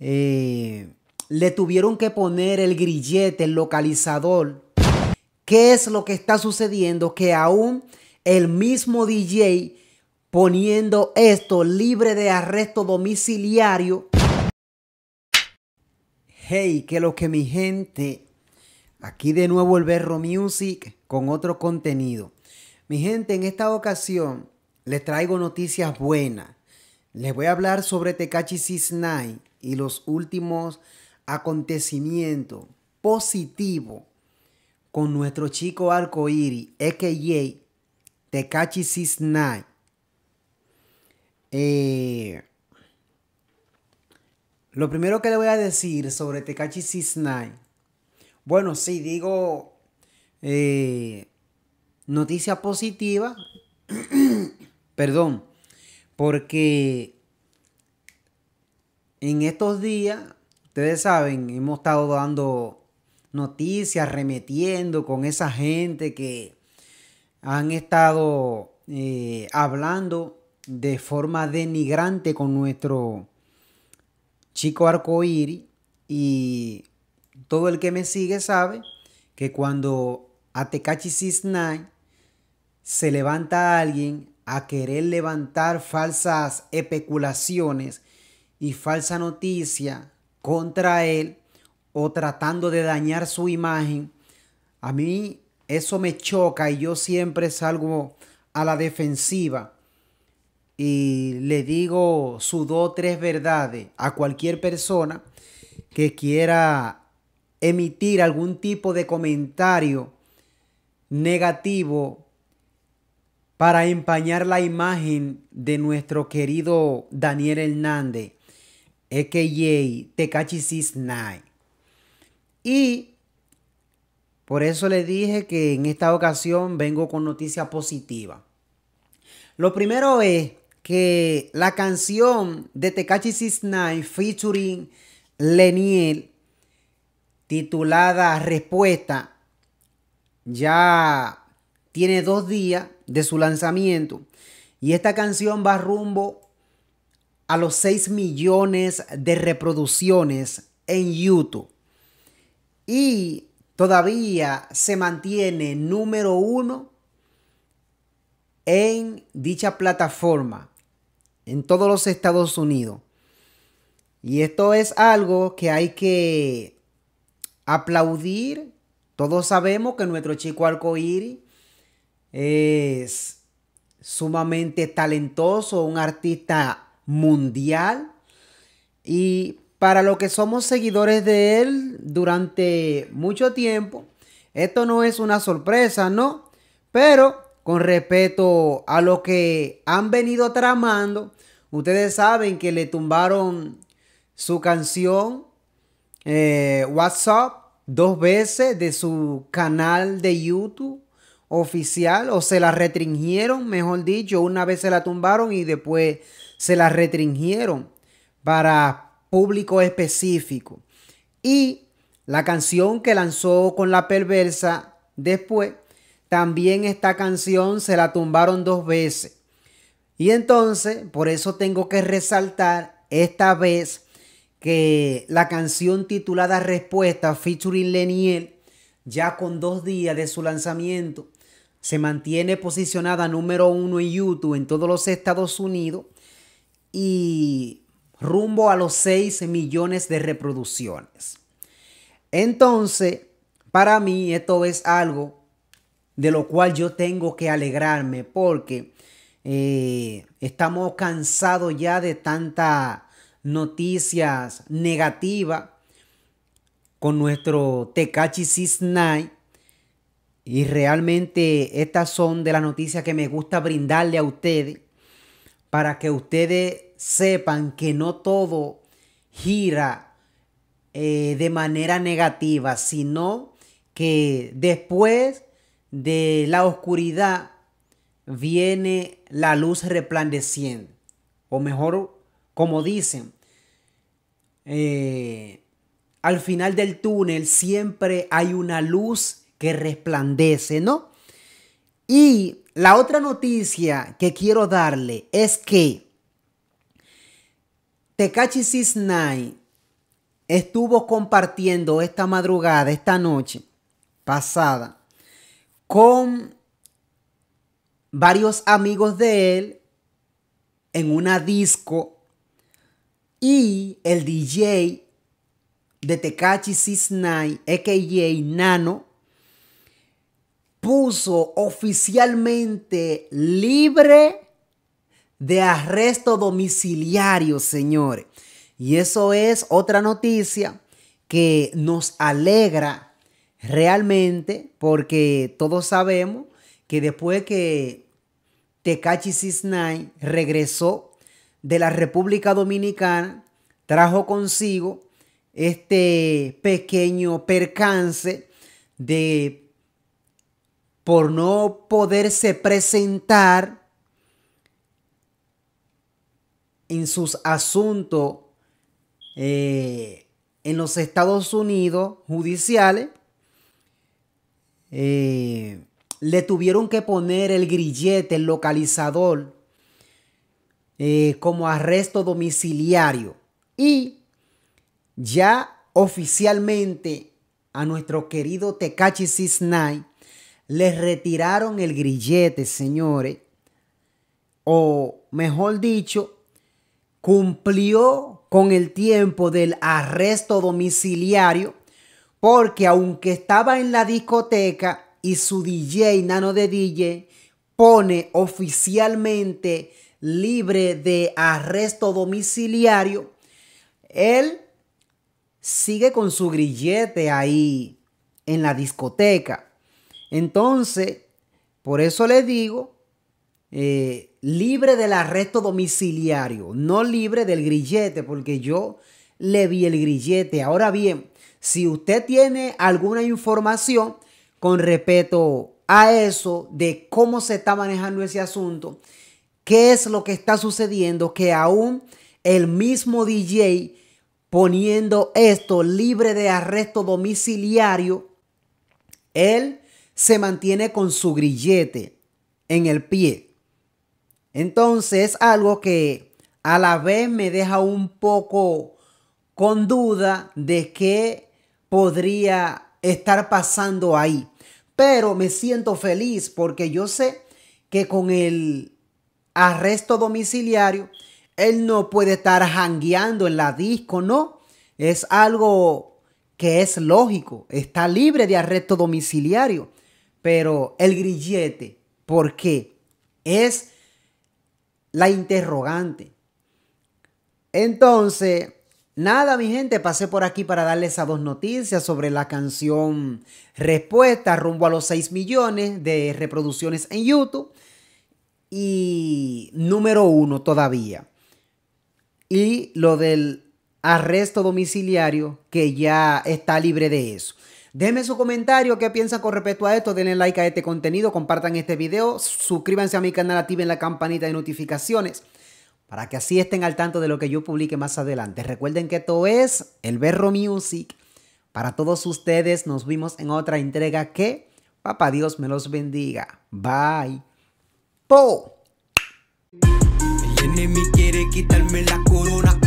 Eh, le tuvieron que poner el grillete, el localizador. ¿Qué es lo que está sucediendo? Que aún el mismo DJ poniendo esto libre de arresto domiciliario. Hey, que lo que mi gente. Aquí de nuevo el Berro Music con otro contenido. Mi gente, en esta ocasión les traigo noticias buenas. Les voy a hablar sobre Tekachi 69 y los últimos acontecimientos positivos con nuestro chico arcoíris, EKJ, Tekachi 69. Eh, lo primero que le voy a decir sobre Tekachi 69, bueno, sí, digo eh, noticia positiva, perdón, porque en estos días, ustedes saben, hemos estado dando noticias, remetiendo con esa gente que han estado eh, hablando de forma denigrante con nuestro chico arcoíris y todo el que me sigue sabe que cuando Atecachi Cisnay se levanta alguien a querer levantar falsas especulaciones y falsa noticia contra él o tratando de dañar su imagen, a mí eso me choca y yo siempre salgo a la defensiva y le digo sus dos tres verdades a cualquier persona que quiera emitir algún tipo de comentario negativo para empañar la imagen de nuestro querido Daniel Hernández, a.k.a. Tekachi night Y por eso le dije que en esta ocasión vengo con noticias positivas. Lo primero es que la canción de Tekachi 69 featuring Leniel titulada Respuesta ya tiene dos días de su lanzamiento. Y esta canción va rumbo a los 6 millones de reproducciones en YouTube. Y todavía se mantiene número uno en dicha plataforma en todos los Estados Unidos. Y esto es algo que hay que aplaudir. Todos sabemos que nuestro chico arcoíris es sumamente talentoso, un artista mundial. Y para los que somos seguidores de él durante mucho tiempo, esto no es una sorpresa, ¿no? Pero con respeto a lo que han venido tramando, ustedes saben que le tumbaron su canción eh, What's WhatsApp dos veces de su canal de YouTube oficial o se la restringieron, mejor dicho, una vez se la tumbaron y después se la restringieron para público específico. Y la canción que lanzó con la perversa después, también esta canción se la tumbaron dos veces. Y entonces, por eso tengo que resaltar esta vez que la canción titulada Respuesta featuring Leniel, ya con dos días de su lanzamiento, se mantiene posicionada número uno en YouTube en todos los Estados Unidos y rumbo a los 6 millones de reproducciones. Entonces, para mí esto es algo de lo cual yo tengo que alegrarme porque eh, estamos cansados ya de tantas noticias negativas con nuestro Tekachi Night. Y realmente estas son de las noticias que me gusta brindarle a ustedes para que ustedes sepan que no todo gira eh, de manera negativa, sino que después de la oscuridad viene la luz resplandeciente. O mejor, como dicen, eh, al final del túnel siempre hay una luz que resplandece, ¿no? Y la otra noticia que quiero darle es que Tekachi Sisnay estuvo compartiendo esta madrugada, esta noche pasada, con varios amigos de él en una disco y el DJ de Tekachi Sisnay, EKJ Nano, puso oficialmente libre de arresto domiciliario, señores. Y eso es otra noticia que nos alegra realmente porque todos sabemos que después que Tekachi Cisnay regresó de la República Dominicana, trajo consigo este pequeño percance de por no poderse presentar en sus asuntos eh, en los Estados Unidos judiciales, eh, le tuvieron que poner el grillete, el localizador, eh, como arresto domiciliario. Y ya oficialmente a nuestro querido Tekachi Cisnay le retiraron el grillete, señores, o mejor dicho, cumplió con el tiempo del arresto domiciliario, porque aunque estaba en la discoteca y su DJ, nano de DJ, pone oficialmente libre de arresto domiciliario, él sigue con su grillete ahí en la discoteca. Entonces, por eso le digo, eh, libre del arresto domiciliario, no libre del grillete, porque yo le vi el grillete. Ahora bien, si usted tiene alguna información con respecto a eso, de cómo se está manejando ese asunto, qué es lo que está sucediendo, que aún el mismo DJ poniendo esto libre de arresto domiciliario, él se mantiene con su grillete en el pie. Entonces, es algo que a la vez me deja un poco con duda de qué podría estar pasando ahí. Pero me siento feliz porque yo sé que con el arresto domiciliario, él no puede estar jangueando en la disco, no. Es algo que es lógico. Está libre de arresto domiciliario. Pero el grillete, ¿por qué? Es la interrogante. Entonces, nada, mi gente, pasé por aquí para darles a dos noticias sobre la canción Respuesta rumbo a los 6 millones de reproducciones en YouTube. Y número uno todavía. Y lo del arresto domiciliario que ya está libre de eso. Déjenme su comentario, qué piensan con respecto a esto, denle like a este contenido, compartan este video, suscríbanse a mi canal, activen la campanita de notificaciones para que así estén al tanto de lo que yo publique más adelante. Recuerden que esto es El Berro Music. Para todos ustedes nos vimos en otra entrega que papá Dios me los bendiga. Bye. Po. El quiere quitarme la corona.